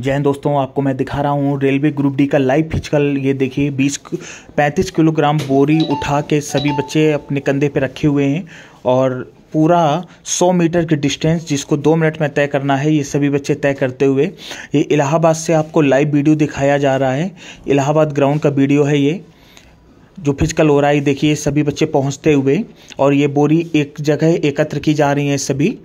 जय हिंद दोस्तों आपको मैं दिखा रहा हूँ रेलवे ग्रुप डी का लाइव फिजिकल ये देखिए बीस पैंतीस किलोग्राम बोरी उठा के सभी बच्चे अपने कंधे पे रखे हुए हैं और पूरा 100 मीटर की डिस्टेंस जिसको दो मिनट में तय करना है ये सभी बच्चे तय करते हुए ये इलाहाबाद से आपको लाइव वीडियो दिखाया जा रहा है इलाहाबाद ग्राउंड का वीडियो है ये जो फिजिकल हो रहा है देखिए सभी बच्चे पहुंचते हुए और ये बोरी एक जगह एकत्र की जा रही है सभी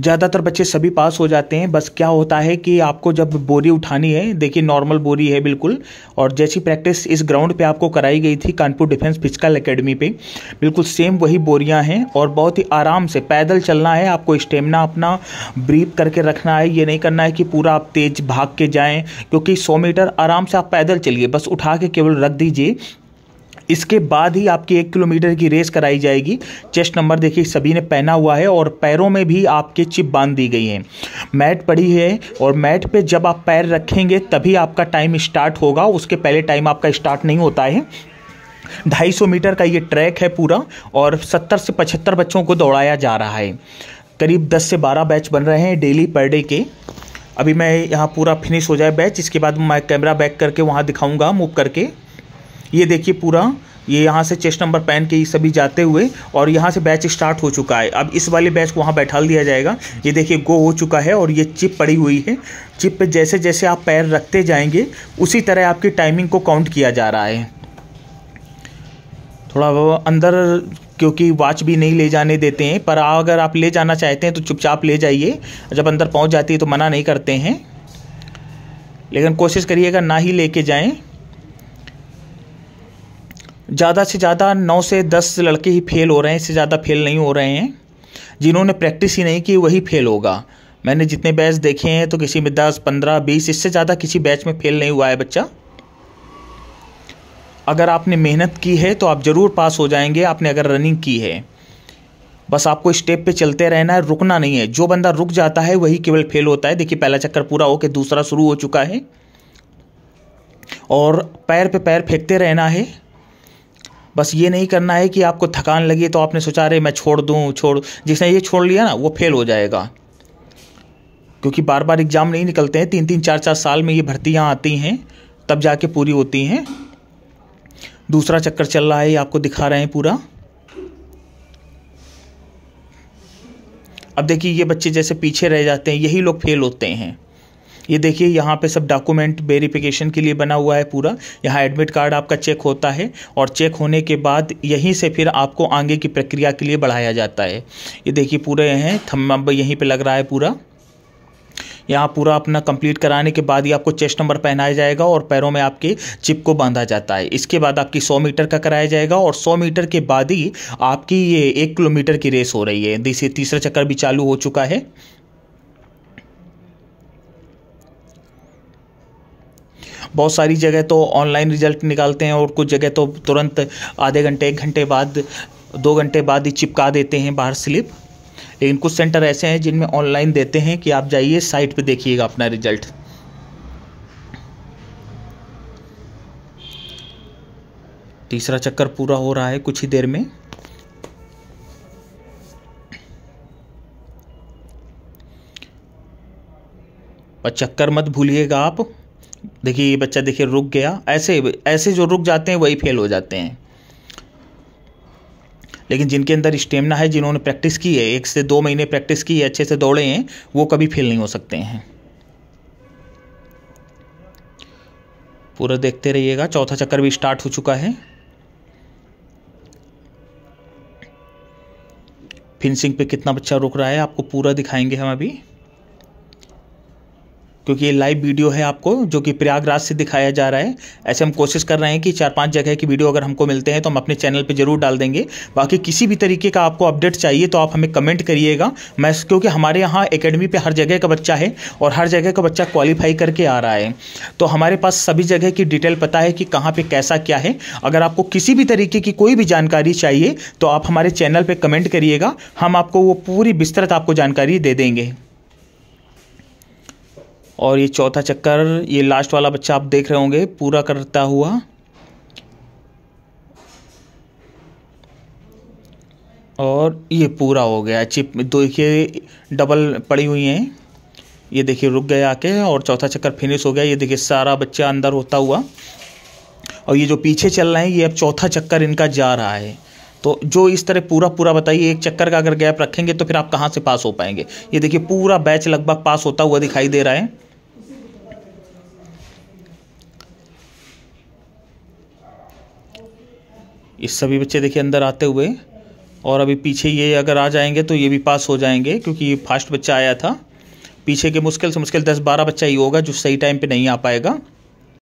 ज़्यादातर बच्चे सभी पास हो जाते हैं बस क्या होता है कि आपको जब बोरी उठानी है देखिए नॉर्मल बोरी है बिल्कुल और जैसी प्रैक्टिस इस ग्राउंड पे आपको कराई गई थी कानपुर डिफेंस फिजिकल एकेडमी पे बिल्कुल सेम वही बोरियां हैं और बहुत ही आराम से पैदल चलना है आपको स्टेमिना अपना ब्रीथ करके रखना है ये नहीं करना है कि पूरा आप तेज भाग के जाएँ क्योंकि सौ मीटर आराम से आप पैदल चलिए बस उठा के केवल रख दीजिए इसके बाद ही आपकी एक किलोमीटर की रेस कराई जाएगी चेस्ट नंबर देखिए सभी ने पहना हुआ है और पैरों में भी आपके चिप बांध दी गई हैं मैट पड़ी है और मैट पे जब आप पैर रखेंगे तभी आपका टाइम स्टार्ट होगा उसके पहले टाइम आपका स्टार्ट नहीं होता है ढाई सौ मीटर का ये ट्रैक है पूरा और सत्तर से पचहत्तर बच्चों को दौड़ाया जा रहा है करीब दस से बारह बैच बन रहे हैं डेली पर डे के अभी मैं यहाँ पूरा फिनिश हो जाए बैच इसके बाद मैं कैमरा बैक करके वहाँ दिखाऊँगा मूव करके ये देखिए पूरा ये यहाँ से चेस्ट नंबर पैन के सभी जाते हुए और यहाँ से बैच स्टार्ट हो चुका है अब इस वाले बैच को वहाँ बैठा दिया जाएगा ये देखिए गो हो चुका है और ये चिप पड़ी हुई है चिप पे जैसे जैसे आप पैर रखते जाएंगे उसी तरह आपकी टाइमिंग को काउंट किया जा रहा है थोड़ा अंदर क्योंकि वॉच भी नहीं ले जाने देते हैं पर अगर आप ले जाना चाहते हैं तो चुपचाप ले जाइए जब अंदर पहुँच जाती है तो मना नहीं करते हैं लेकिन कोशिश करिएगा ना ही लेके जाएँ ज़्यादा से ज़्यादा नौ से दस लड़के ही फेल हो रहे हैं इससे ज़्यादा फेल नहीं हो रहे हैं जिन्होंने प्रैक्टिस ही नहीं की वही फेल होगा मैंने जितने बैच देखे हैं तो किसी में दस पंद्रह बीस इससे ज़्यादा किसी बैच में फेल नहीं हुआ है बच्चा अगर आपने मेहनत की है तो आप ज़रूर पास हो जाएंगे आपने अगर रनिंग की है बस आपको स्टेप पे चलते रहना है रुकना नहीं है जो बंदा रुक जाता है वही केवल फेल होता है देखिए पहला चक्कर पूरा होकर दूसरा शुरू हो चुका है और पैर पे पैर फेंकते रहना है बस ये नहीं करना है कि आपको थकान लगी तो आपने सोचा रहे मैं छोड़ दूँ छोड़ जिसने ये छोड़ लिया ना वो फेल हो जाएगा क्योंकि बार बार एग्ज़ाम नहीं निकलते हैं तीन तीन चार चार साल में ये भर्तियाँ आती हैं तब जाके पूरी होती हैं दूसरा चक्कर चल रहा है ये आपको दिखा रहे हैं पूरा अब देखिए ये बच्चे जैसे पीछे रह जाते हैं यही लोग फेल होते हैं ये देखिए यहाँ पे सब डॉक्यूमेंट वेरिफिकेशन के लिए बना हुआ है पूरा यहाँ एडमिट कार्ड आपका चेक होता है और चेक होने के बाद यहीं से फिर आपको आगे की प्रक्रिया के लिए बढ़ाया जाता है ये देखिए पूरे हैं थम्ब यहीं पर लग रहा है पूरा यहाँ पूरा अपना कंप्लीट कराने के बाद ही आपको चेस्ट नंबर पहनाया जाएगा और पैरों में आपके चिप को बांधा जाता है इसके बाद आपकी 100 मीटर का कराया जाएगा और 100 मीटर के बाद ही आपकी ये एक किलोमीटर की रेस हो रही है इसे तीसरा चक्कर भी चालू हो चुका है बहुत सारी जगह तो ऑनलाइन रिजल्ट निकालते हैं और कुछ जगह तो तुरंत आधे घंटे एक घंटे बाद दो घंटे बाद ही चिपका देते हैं बाहर स्लिप लेकिन कुछ सेंटर ऐसे हैं जिनमें ऑनलाइन देते हैं कि आप जाइए साइट पे देखिएगा अपना रिजल्ट तीसरा चक्कर पूरा हो रहा है कुछ ही देर में चक्कर मत भूलिएगा आप देखिए ये बच्चा देखिए रुक गया ऐसे ऐसे जो रुक जाते हैं वही फेल हो जाते हैं लेकिन जिनके अंदर स्टेमिना है जिन्होंने प्रैक्टिस की है एक से दो महीने प्रैक्टिस की है अच्छे से दौड़े हैं वो कभी फेल नहीं हो सकते हैं पूरा देखते रहिएगा चौथा चक्कर भी स्टार्ट हो चुका है फिनिशिंग पे कितना बच्चा रुक रहा है आपको पूरा दिखाएंगे हम अभी क्योंकि ये लाइव वीडियो है आपको जो कि प्रयागराज से दिखाया जा रहा है ऐसे हम कोशिश कर रहे हैं कि चार पांच जगह की वीडियो अगर हमको मिलते हैं तो हम अपने चैनल पे जरूर डाल देंगे बाकी किसी भी तरीके का आपको अपडेट चाहिए तो आप हमें कमेंट करिएगा मैं क्योंकि हमारे यहाँ अकेडमी पर हर जगह का बच्चा है और हर जगह का बच्चा क्वालिफाई करके आ रहा है तो हमारे पास सभी जगह की डिटेल पता है कि कहाँ पर कैसा क्या है अगर आपको किसी भी तरीके की कोई भी जानकारी चाहिए तो आप हमारे चैनल पर कमेंट करिएगा हम आपको वो पूरी विस्तृत आपको जानकारी दे देंगे और ये चौथा चक्कर ये लास्ट वाला बच्चा आप देख रहे होंगे पूरा करता हुआ और ये पूरा हो गया चिप दो देखिए डबल पड़ी हुई हैं ये देखिए रुक गया आके और चौथा चक्कर फिनिश हो गया ये देखिए सारा बच्चा अंदर होता हुआ और ये जो पीछे चल रहे हैं ये अब चौथा चक्कर इनका जा रहा है तो जो इस तरह पूरा पूरा बताइए एक चक्कर का अगर गैप रखेंगे तो फिर आप कहाँ से पास हो पाएंगे ये देखिए पूरा बैच लगभग पास होता हुआ दिखाई दे रहा है इस सभी बच्चे देखिए अंदर आते हुए और अभी पीछे ये अगर आ जाएंगे तो ये भी पास हो जाएंगे क्योंकि ये फास्ट बच्चा आया था पीछे के मुश्किल से मुश्किल दस बारह बच्चा ही होगा जो सही टाइम पे नहीं आ पाएगा